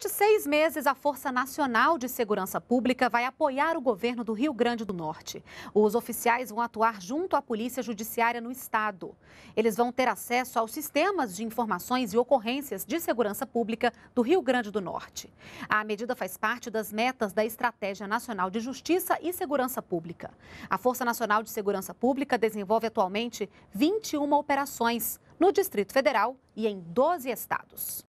Durante seis meses, a Força Nacional de Segurança Pública vai apoiar o governo do Rio Grande do Norte. Os oficiais vão atuar junto à Polícia Judiciária no Estado. Eles vão ter acesso aos sistemas de informações e ocorrências de segurança pública do Rio Grande do Norte. A medida faz parte das metas da Estratégia Nacional de Justiça e Segurança Pública. A Força Nacional de Segurança Pública desenvolve atualmente 21 operações no Distrito Federal e em 12 estados.